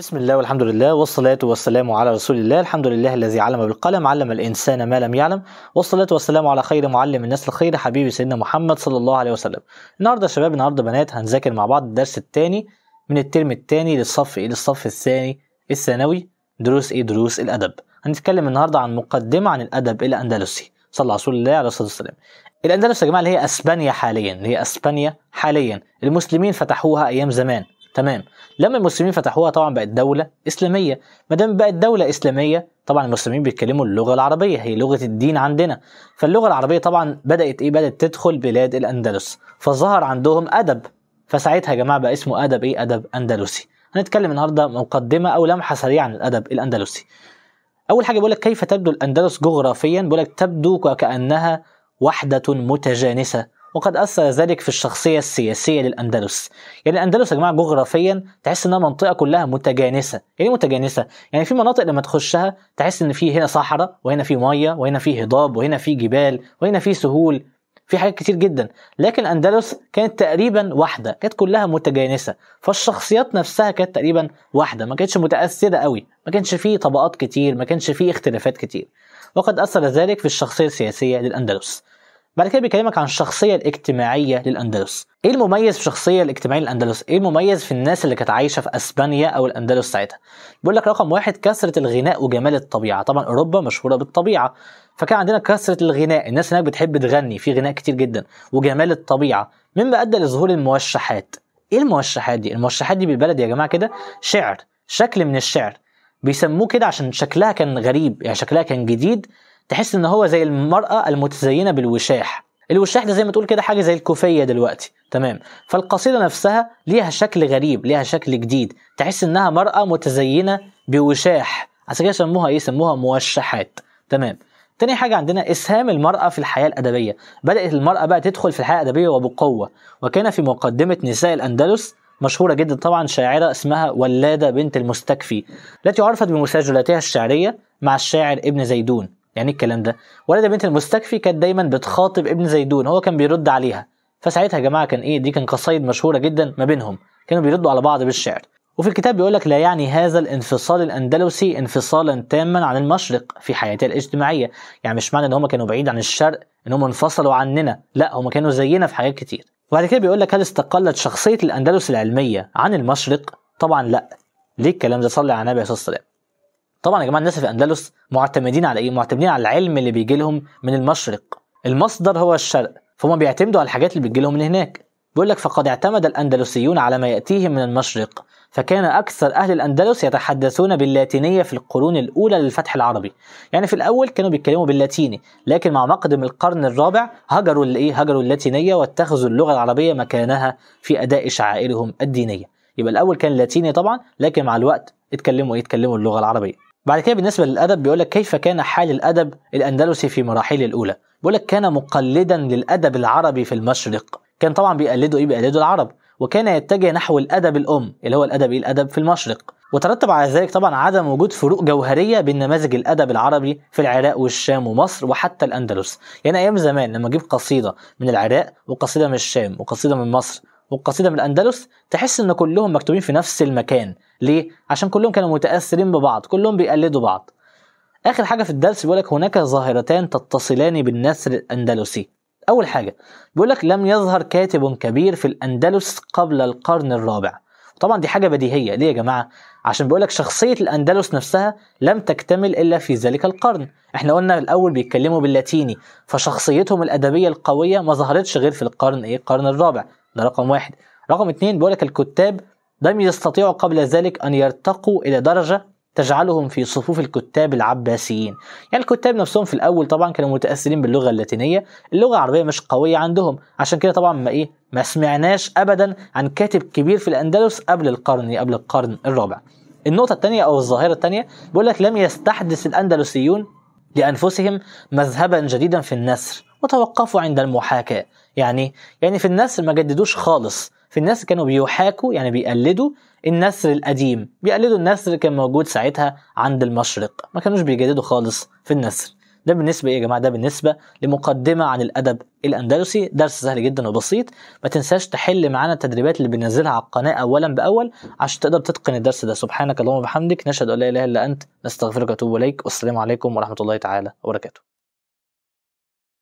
بسم الله والحمد لله والصلاة والسلام على رسول الله الحمد لله الذي علم بالقلم علم الإنسان ما لم يعلم والصلاة والسلام على خير معلم الناس الخير حبيبي سيدنا محمد صلى الله عليه وسلم النهاردة يا شباب النهاردة بنات هنذاكر مع بعض الدرس الثاني من الترم الثاني للصف إيه للصف الثاني الثانوي دروس إيه دروس الأدب هنتكلم النهاردة عن مقدمة عن الأدب الأندلسي صلى رسول الله عليه الصلاة والسلام الأندلس يا جماعة اللي هي أسبانيا حاليا اللي هي أسبانيا حاليا المسلمين فتحوها أيام زمان تمام لما المسلمين فتحوها طبعا بقت دوله اسلاميه ما دام بقت دوله اسلاميه طبعا المسلمين بيتكلموا اللغه العربيه هي لغه الدين عندنا فاللغه العربيه طبعا بدات ايه بدات تدخل بلاد الاندلس فظهر عندهم ادب فساعتها يا جماعه بقى اسمه ادب ايه ادب اندلسي هنتكلم النهارده مقدمه او لمحه سريعه عن الادب الاندلسي اول حاجه بيقول لك كيف تبدو الاندلس جغرافيا بيقول لك تبدو وكانها وحده متجانسه وقد أثر ذلك في الشخصية السياسية للأندلس يعني الأندلس يا جماعة جغرافيا تحس إنها منطقة كلها متجانسة يعني إيه متجانسة يعني في مناطق لما تخشها تحس إن في هنا صحراء وهنا في مية وهنا في هضاب وهنا في جبال وهنا في سهول في حاجات كتير جدا لكن الاندلس كانت تقريبا واحده كانت كلها متجانسه فالشخصيات نفسها كانت تقريبا واحده ما كانتش متاثره قوي ما كانش فيه طبقات كتير ما كانش فيه اختلافات كتير وقد اثر ذلك في الشخصيه السياسيه للاندلس بعد كده بيكلمك عن الشخصيه الاجتماعيه للاندلس ايه المميز في الشخصيه الاجتماعيه للاندلس ايه المميز في الناس اللي كانت عايشه في اسبانيا او الاندلس ساعتها بيقول لك رقم واحد كثره الغناء وجمال الطبيعه طبعا اوروبا مشهوره بالطبيعه فكان عندنا كثره الغناء الناس هناك بتحب تغني في غناء كتير جدا وجمال الطبيعه مما ادى لظهور الموشحات ايه الموشحات دي الموشحات دي بالبلد يا جماعه كده شعر شكل من الشعر بيسموه كده عشان شكلها كان غريب يعني شكلها كان جديد تحس ان هو زي المراه المتزينه بالوشاح الوشاح ده زي ما تقول كده حاجه زي الكوفيه دلوقتي تمام فالقصيده نفسها ليها شكل غريب ليها شكل جديد تحس انها مراه متزينه بوشاح عشان كده سموها ايه سموها موشحات تمام تاني حاجة عندنا إسهام المرأة في الحياة الأدبية بدأت المرأة بقى تدخل في الحياة الأدبية وبقوة وكان في مقدمة نساء الأندلس مشهورة جدا طبعا شاعرة اسمها ولادة بنت المستكفي التي عرفت بمساجلاتها الشعرية مع الشاعر ابن زيدون يعني إيه الكلام ده ولد بنت المستكفي كانت دايما بتخاطب ابن زيدون هو كان بيرد عليها فساعتها يا جماعه كان ايه دي كان قصايد مشهوره جدا ما بينهم كانوا بيردوا على بعض بالشعر وفي الكتاب بيقول لك لا يعني هذا الانفصال الاندلسي انفصالا تاما عن المشرق في حياته الاجتماعيه يعني مش معنى ان هم كانوا بعيد عن الشرق ان هم انفصلوا عننا لا هم كانوا زينا في حاجات كتير وبعد كده بيقول لك هل استقلت شخصيه الاندلس العلميه عن المشرق طبعا لا ليه الكلام ده صلي على النبي عليه الصلاه والسلام طبعا يا جماعه الناس في الاندلس معتمدين على ايه معتمدين على العلم اللي بيجي لهم من المشرق المصدر هو الشرق فهم بيعتمدوا على الحاجات اللي بتجي لهم من هناك بيقول لك فقد اعتمد الاندلسيون على ما ياتيهم من المشرق فكان اكثر اهل الاندلس يتحدثون باللاتينيه في القرون الاولى للفتح العربي يعني في الاول كانوا بيتكلموا باللاتيني لكن مع مقدم القرن الرابع هجروا الايه هجروا اللاتينيه واتخذوا اللغه العربيه مكانها في اداء شعائرهم الدينيه يبقى الاول كان لاتيني طبعا لكن مع الوقت اتكلموا ايه اتكلموا اللغه العربيه بعد كده بالنسبه للادب بيقول لك كيف كان حال الادب الاندلسي في مراحله الاولى بيقول لك كان مقلدا للادب العربي في المشرق كان طبعا بيقلدوا ايه بيقلدوا العرب وكان يتجه نحو الادب الام اللي هو الادب إيه؟ الادب في المشرق وترتب على ذلك طبعا عدم وجود فروق جوهريه بين نماذج الادب العربي في العراق والشام ومصر وحتى الاندلس يعني ايام زمان لما اجيب قصيده من العراق وقصيده من الشام وقصيده من مصر والقصيده من الاندلس تحس ان كلهم مكتوبين في نفس المكان ليه عشان كلهم كانوا متاثرين ببعض كلهم بيقلدوا بعض اخر حاجه في الدرس بيقول لك هناك ظاهرتان تتصلان بالنسر الاندلسي اول حاجه بيقول لك لم يظهر كاتب كبير في الاندلس قبل القرن الرابع طبعا دي حاجه بديهيه ليه يا جماعه عشان بيقول لك شخصيه الاندلس نفسها لم تكتمل الا في ذلك القرن احنا قلنا الاول بيتكلموا باللاتيني فشخصيتهم الادبيه القويه ما ظهرتش غير في القرن ايه القرن الرابع ده رقم واحد رقم اتنين بيقول لك الكتاب لم يستطيعوا قبل ذلك أن يرتقوا إلى درجة تجعلهم في صفوف الكتاب العباسيين يعني الكتاب نفسهم في الأول طبعا كانوا متأثرين باللغة اللاتينية اللغة العربية مش قوية عندهم عشان كده طبعا ما إيه ما سمعناش أبدا عن كاتب كبير في الأندلس قبل القرن قبل القرن الرابع النقطة الثانية أو الظاهرة الثانية بيقول لك لم يستحدث الأندلسيون لأنفسهم مذهبا جديدا في النسر وتوقفوا عند المحاكاة يعني يعني في النسر ما جددوش خالص في الناس كانوا بيحاكوا يعني بيقلدوا النسر القديم بيقلدوا النسر اللي كان موجود ساعتها عند المشرق ما كانوش بيجددوا خالص في النسر ده بالنسبة إيه يا جماعة ده بالنسبة لمقدمة عن الأدب الأندلسي درس سهل جدا وبسيط ما تنساش تحل معانا التدريبات اللي بننزلها على القناة أولا بأول عشان تقدر تتقن الدرس ده سبحانك اللهم وبحمدك نشهد أن لا إله إلا أنت نستغفرك وأتوب إليك والسلام عليكم ورحمة الله تعالى وبركاته